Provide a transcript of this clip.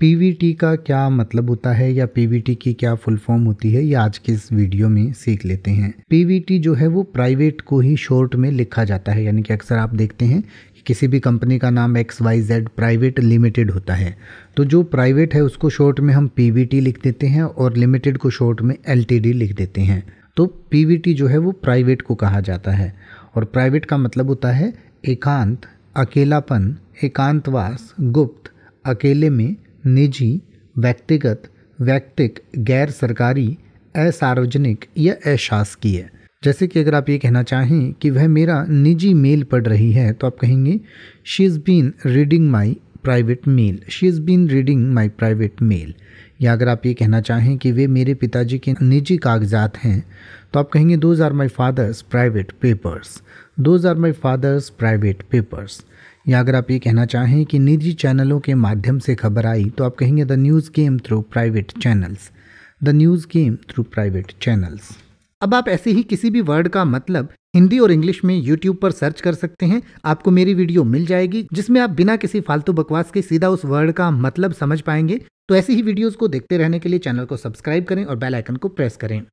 Pvt का क्या मतलब होता है या पीवीटी की क्या फुल फॉर्म होती है ये आज के इस वीडियो में सीख लेते हैं पीवीटी जो है वो प्राइवेट को ही शॉर्ट में लिखा जाता है यानी कि अक्सर आप देखते हैं कि किसी भी कंपनी का नाम X Y Z private limited होता है तो जो प्राइवेट है उसको शॉर्ट में हम पीवीटी लिख देते हैं और लिमिटेड को शॉर्ट में एल लिख देते हैं तो पीवीटी जो है वो प्राइवेट को कहा जाता है और प्राइवेट का मतलब होता है एकांत अकेलापन एकांतवास गुप्त अकेले में निजी व्यक्तिगत व्यक्तिक गैर सरकारी असार्वजनिक या अशासकीय जैसे कि अगर आप ये कहना चाहें कि वह मेरा निजी मेल पढ़ रही है तो आप कहेंगे she is been reading my private mail she is been reading my private mail या अगर आप ये कहना चाहें कि वे मेरे पिताजी के निजी कागजात हैं तो आप कहेंगे those are my father's private papers those are my father's private papers या अगर आप ये कहना चाहें कि निजी चैनलों के माध्यम से खबर आई तो आप कहेंगे the news came through private channels the news came through private channels अब आप ऐसे ही किसी भी वर्ड का मतलब हिंदी और इंग्लिश में यूट्यूब पर सर्च कर सकते हैं आपको मेरी वीडियो मिल जाएगी जिसमें आप बिना किसी फालतू बकवास के सीधा उस वर्ड का मतलब समझ पाएंगे तो ऐसी ही वीडियोस को देखते रहने के लिए चैनल को सब्सक्राइब करें और बेल आइकन को प्रेस करें